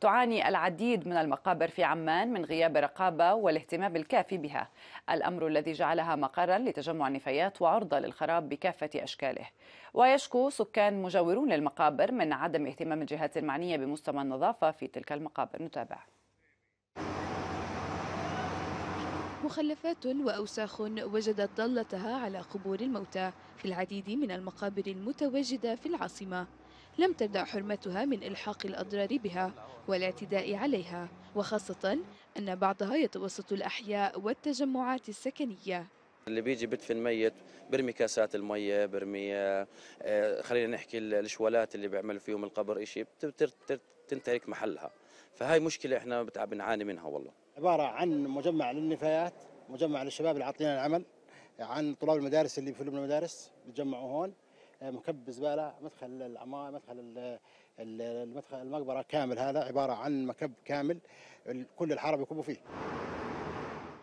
تعاني العديد من المقابر في عمان من غياب رقابة والاهتمام الكافي بها الأمر الذي جعلها مقرا لتجمع النفايات وعرضة للخراب بكافة أشكاله ويشكو سكان مجاورون للمقابر من عدم اهتمام الجهات المعنية بمستوى النظافة في تلك المقابر نتابع مخلفات وأوساخ وجدت ضلتها على قبور الموتى في العديد من المقابر المتواجدة في العاصمة لم تمنع حرمتها من إلحاق الأضرار بها والاعتداء عليها وخاصة أن بعضها يتوسط الأحياء والتجمعات السكنية اللي بيجي بدفن ميت برمي كاسات المية برمي آه، آه، خلينا نحكي الشوالات اللي بيعملوا فيهم القبر إشي تنتهك محلها فهاي مشكلة احنا بنعاني منها والله عبارة عن مجمع للنفايات مجمع للشباب اللي عطينا العمل عن طلاب المدارس اللي في المدارس بيتجمعوا هون مكب زباله مدخل العمار مدخل المدخل المقبره كامل هذا عباره عن مكب كامل كل الحرب يكبوا فيه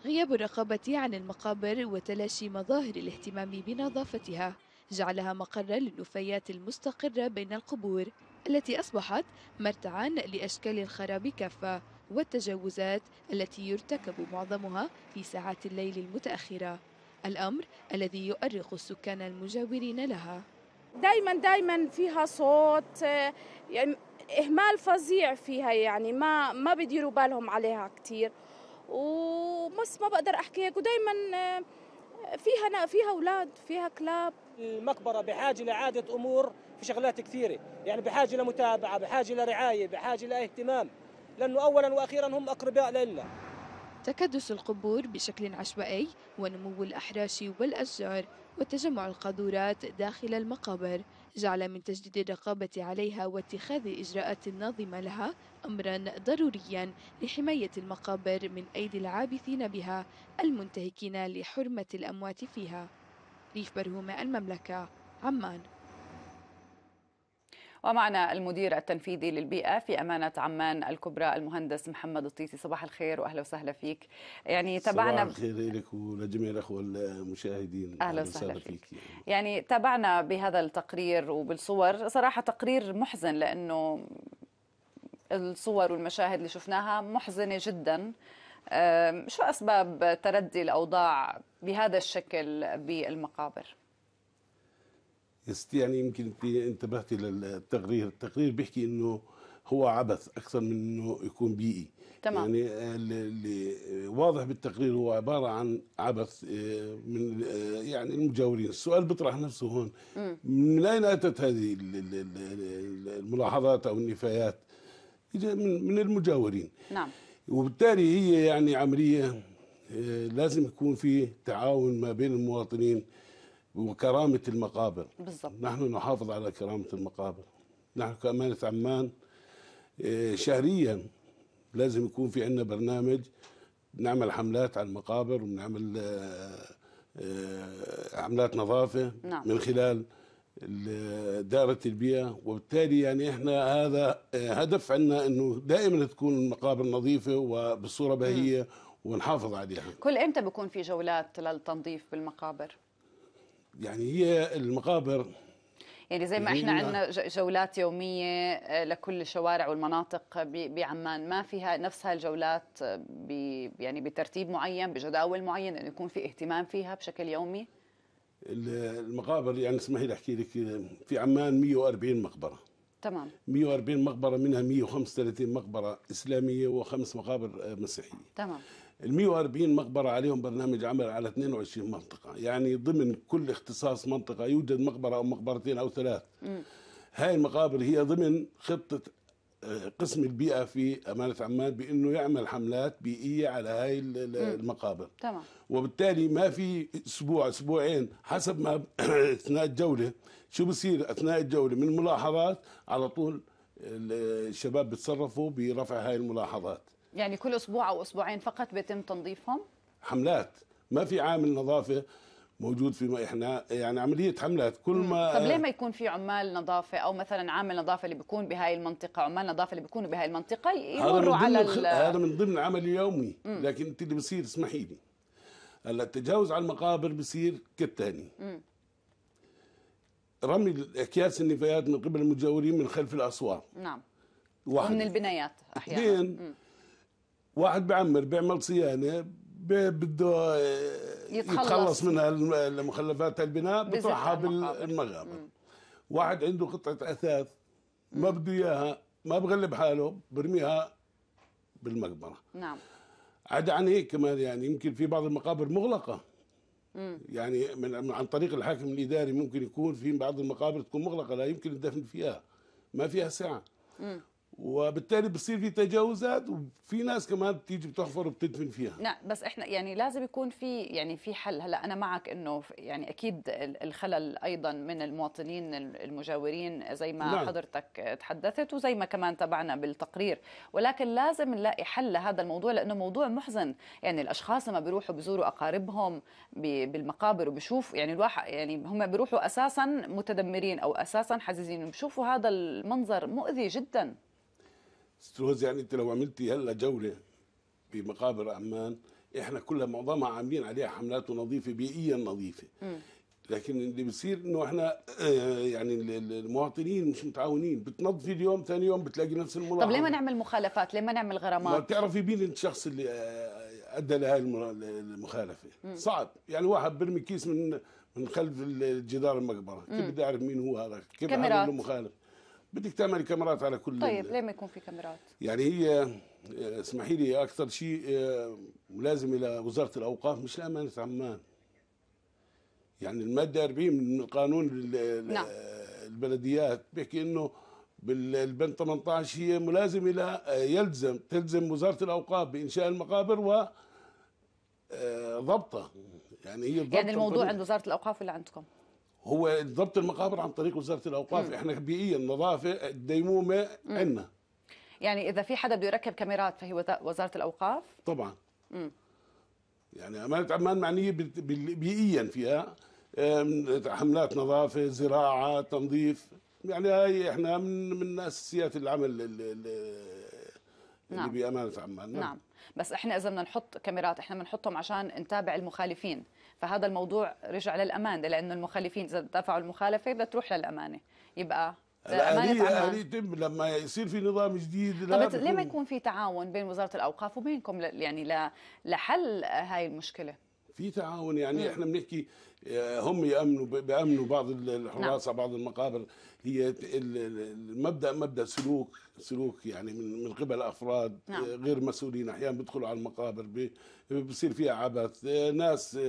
غياب الرقابة عن المقابر وتلاشي مظاهر الاهتمام بنظافتها جعلها مقرا للنفايات المستقرة بين القبور التي أصبحت مرتعا لأشكال الخراب كافة والتجاوزات التي يرتكب معظمها في ساعات الليل المتأخرة الأمر الذي يؤرق السكان المجاورين لها دائما دائما فيها صوت آه، يعني اهمال فظيع فيها يعني ما ما بيديروا بالهم عليها كثير ومس ما بقدر احكي هيك ودائما آه، فيها فيها اولاد فيها كلاب المقبره بحاجه لاعاده امور في شغلات كثيره يعني بحاجه لمتابعه بحاجه لرعايه بحاجه لاهتمام لانه اولا واخيرا هم اقرباء لنا تكدس القبور بشكل عشوائي ونمو الأحراش والأشجار وتجمع القاذورات داخل المقابر جعل من تجديد الرقابة عليها واتخاذ إجراءات ناظمة لها أمرا ضروريا لحماية المقابر من أيدي العابثين بها المنتهكين لحرمة الأموات فيها ريف برهومة المملكة عمان ومعنا المدير التنفيذي للبيئة في أمانة عمان الكبرى المهندس محمد الطيسي صباح الخير وأهلا وسهلا فيك يعني تابعنا صباح الخير لك ولجميع الأخوة المشاهدين أهلا وسهلا فيك يعني تابعنا بهذا التقرير وبالصور صراحة تقرير محزن لأنه الصور والمشاهد اللي شفناها محزنة جدا شو أسباب تردي الأوضاع بهذا الشكل بالمقابر؟ بس يعني يمكن انت انتبهتي للتقرير التقرير بيحكي انه هو عبث اكثر من انه يكون بيئي تمام. يعني اللي واضح بالتقرير هو عباره عن عبث آه، من آه، يعني المجاورين السؤال بيطرح نفسه هون من اين اتت هذه الملاحظات او النفايات من من المجاورين نعم وبالتالي هي يعني عمليه آه، لازم يكون في تعاون ما بين المواطنين وكرامة المقابر بالضبط. نحن نحافظ على كرامة المقابر نحن كأمانة عمان إيه، شهريا لازم يكون في عندنا برنامج نعمل حملات على المقابر ونعمل آه، آه، حملات نظافة نعم. من خلال دائرة البيئة وبالتالي يعني احنا هذا آه، هدف عندنا انه دائما تكون المقابر نظيفة وبصورة بهية ونحافظ عليها كل امتى بيكون في جولات للتنظيف بالمقابر؟ يعني هي المقابر يعني زي ما احنا عندنا جولات يوميه آه، لكل الشوارع والمناطق بعمان ما فيها نفس هالجولات آه، يعني بترتيب معين بجداول معين انه يكون في اهتمام فيها بشكل يومي المقابر يعني اسمحي لي احكي لك في عمان 140 مقبره تمام 140 مقبره منها 135 مقبره اسلاميه وخمس مقابر آه، مسيحيه تمام ال 140 مقبره عليهم برنامج عمل على 22 منطقه يعني ضمن كل اختصاص منطقه يوجد مقبره او مقبرتين او ثلاث م. هاي المقابر هي ضمن خطه قسم البيئه في امانه عمان بانه يعمل حملات بيئيه على هاي المقابر تمام وبالتالي ما في اسبوع اسبوعين حسب ما اثناء الجوله شو بصير اثناء الجوله من ملاحظات على طول الشباب بتصرفوا برفع هاي الملاحظات يعني كل اسبوع او اسبوعين فقط بيتم تنظيفهم حملات ما في عامل نظافه موجود في احنا يعني عمليه حملات كل ما طب ليه ما يكون في عمال نظافه او مثلا عامل نظافه اللي بيكون بهاي المنطقه عمال نظافه اللي بيكونوا بهاي المنطقه يمروا على ال... هذا من ضمن عملي اليومي لكن انت اللي بصير اسمحي لي هلا التجاوز على المقابر بصير كالتالي رمي اكياس النفايات من قبل المجاورين من خلف الاسوار نعم واحد ومن البنايات احيانا اثنين واحد بعمر بيعمل صيانه بده آه، يتخلص, يتخلص من المخلفات البناء بطرحها بالمغابر واحد عنده قطعه اثاث ما بده اياها ما بغلب حاله برميها بالمقبره نعم عدا عن هيك كمان يعني يمكن في بعض المقابر مغلقه يعني من عن طريق الحاكم الاداري ممكن يكون في بعض المقابر تكون مغلقه لا يمكن الدفن فيها ما فيها سعه وبالتالي بصير في تجاوزات وفي ناس كمان بتيجي بتحفر وبتدفن فيها نعم بس احنا يعني لازم يكون في يعني في حل هلا انا معك انه يعني اكيد الخلل ايضا من المواطنين المجاورين زي ما نعم. حضرتك تحدثت وزي ما كمان تبعنا بالتقرير ولكن لازم نلاقي حل لهذا الموضوع لانه موضوع محزن يعني الاشخاص لما بيروحوا بزوروا اقاربهم بالمقابر وبشوف يعني الواحد يعني هم بيروحوا اساسا متدمرين او اساسا حزيزين بشوفوا هذا المنظر مؤذي جدا استاذ يعني انت لو عملت هلا جوله بمقابر عمان احنا كلها معظمها عاملين عليها حملات ونظيفه بيئيا نظيفه لكن اللي بصير انه احنا آه، يعني المواطنين مش متعاونين بتنظفي اليوم ثاني يوم بتلاقي نفس الملاحظه طب ليه ما نعمل مخالفات ليه ما نعمل غرامات ما بتعرفي مين الشخص اللي آه، ادى لهي المخالفه صعب يعني واحد بيرمي كيس من من خلف الجدار المقبره كيف بدي اعرف مين هو هذا كيف اعمل له مخالف بدك تعملي كاميرات على كل طيب ليه ما يكون في كاميرات؟ يعني هي آه، اسمحي لي اكثر شيء ملازم آه، الى وزاره الاوقاف مش لامانه عمان يعني الماده 40 من قانون نعم. البلديات بيحكي انه بالبند 18 هي ملازم الى آه، يلزم تلزم وزاره الاوقاف بانشاء المقابر و ضبطه يعني هي يعني الموضوع عند وزاره الاوقاف ولا عندكم؟ هو ضبط المقابر عن طريق وزاره الاوقاف م. احنا بيئيا النظافه الديمومه عندنا يعني اذا في حدا بده يركب كاميرات فهي وزاره الاوقاف طبعا م. يعني امانه عمان معنيه بيئيا فيها حملات نظافه زراعه تنظيف يعني هاي احنا من من اساسيات العمل نعم. اللي بامانه عمان نعم. نعم بس احنا اذا بدنا نحط كاميرات احنا بنحطهم عشان نتابع المخالفين فهذا الموضوع رجع للامانه لانه المخالفين اذا دفعوا المخالفه بدها تروح للامانه يبقى الآلية آلية تم لما يصير في نظام جديد طب ليه ما يكون في تعاون بين وزارة الأوقاف وبينكم يعني لحل هاي المشكلة؟ في تعاون يعني مم. احنا بنحكي آه، هم يامنوا بامنوا بعض الحراسه نعم. بعض المقابر هي المبدا مبدا سلوك سلوك يعني من من قبل افراد آه، نعم. غير مسؤولين احيانا بيدخلوا على المقابر بصير فيها عبث آه، ناس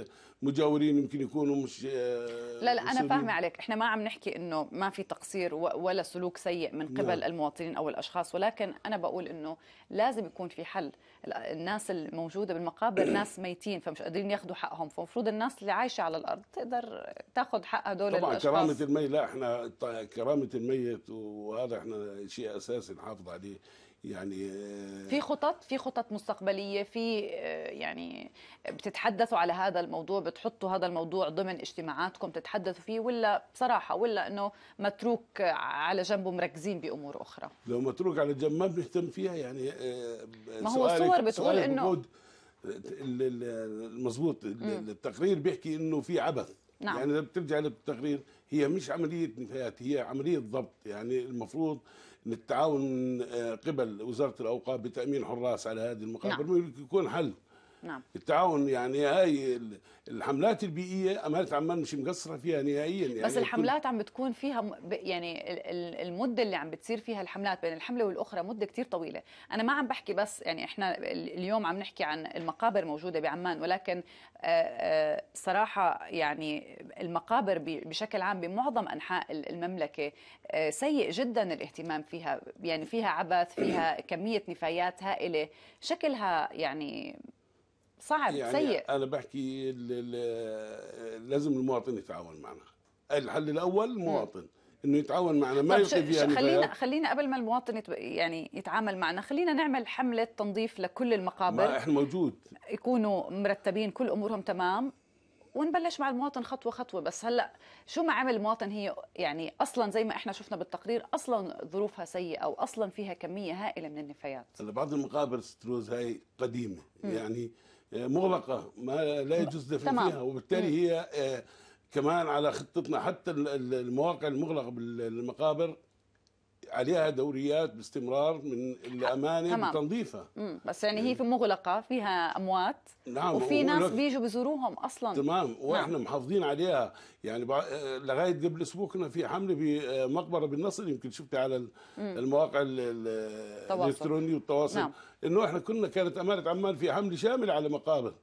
مجاورين يمكن يكونوا مش لا لا انا فاهمه عليك احنا ما عم نحكي انه ما في تقصير ولا سلوك سيء من نعم. قبل نعم. المواطنين او الاشخاص ولكن انا بقول انه لازم يكون في حل الناس الموجوده بالمقابر ناس ميتين فمش قادرين ياخذوا حقهم فالمفروض الناس اللي عايشه على الارض تقدر تاخد حق الاشخاص طبعا الأشخاص. كرامه الميت لا احنا كرامه الميت وهذا احنا شيء اساسي نحافظ عليه يعني آه، في خطط في خطط مستقبليه في آه، يعني بتتحدثوا على هذا الموضوع بتحطوا هذا الموضوع ضمن اجتماعاتكم تتحدثوا فيه ولا بصراحه ولا انه متروك على جنب ومركزين بامور اخرى لو متروك على جنب ما بنهتم فيها يعني آه، ما هو الصور بتقول انه المضبوط التقرير بيحكي انه في عبث نعم. يعني بترجع للتقرير هي مش عمليه نفايات هي عمليه ضبط يعني المفروض نتعاون آه، قبل وزاره الاوقاف بتامين حراس على هذه المقابر نعم. يكون حل نعم التعاون يعني هاي الحملات البيئيه امانه عمان مش مقصره فيها نهائيا يعني بس الحملات عم بتكون فيها يعني المده اللي عم بتصير فيها الحملات بين الحمله والاخرى مده كثير طويله انا ما عم بحكي بس يعني احنا اليوم عم نحكي عن المقابر موجوده بعمان ولكن آه، آه، صراحه يعني المقابر بشكل عام بمعظم انحاء المملكه آه، سيء جدا الاهتمام فيها يعني فيها عبث فيها كميه نفايات هائله شكلها يعني صعب يعني سيء انا بحكي آه، لازم المواطن يتعاون معنا الحل الاول المواطن انه يتعاون معنا ما يلقي طيب، فيها خلينا خلينا قبل ما المواطن يتب... يعني يتعامل معنا خلينا نعمل حمله تنظيف لكل المقابر ما احنا موجود يكونوا مرتبين كل امورهم تمام ونبلش مع المواطن خطوه خطوه بس هلا شو ما عمل المواطن هي يعني اصلا زي ما احنا شفنا بالتقرير اصلا ظروفها سيئه واصلا فيها كميه هائله من النفايات هلا بعض المقابر ستروز هاي قديمه م. يعني مغلقه ما لا يجوز دفن فيها وبالتالي هي آه، كمان على خطتنا حتى المواقع المغلقه بالمقابر عليها دوريات باستمرار من الامانه تمام. بس يعني هي إيه. في مغلقه فيها اموات نعم وفي ناس بيجوا بزوروهم اصلا تمام واحنا نعم. محافظين عليها يعني آه، لغايه قبل اسبوع كنا في حمله بمقبره آه، بالنصر يمكن شفتي على المواقع الالكترونيه والتواصل نعم. انه احنا كنا كانت امانه عمان في حمله شامله على مقابر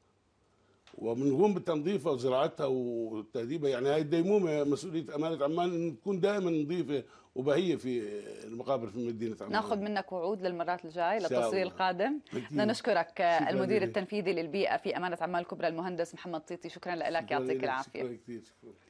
ومن بتنظيفها وزراعتها وتهذيبها يعني هاي الديمومه مسؤوليه امانه عمان ان تكون دائما نظيفه وبهيه في المقابر في مدينه عمان ناخذ منك وعود للمرات الجايه للتصوير القادم بدنا نشكرك المدير التنفيذي للبيئه في امانه عمان الكبرى المهندس محمد طيطي شكرا لك يعطيك العافيه شكرا كثير شكرا.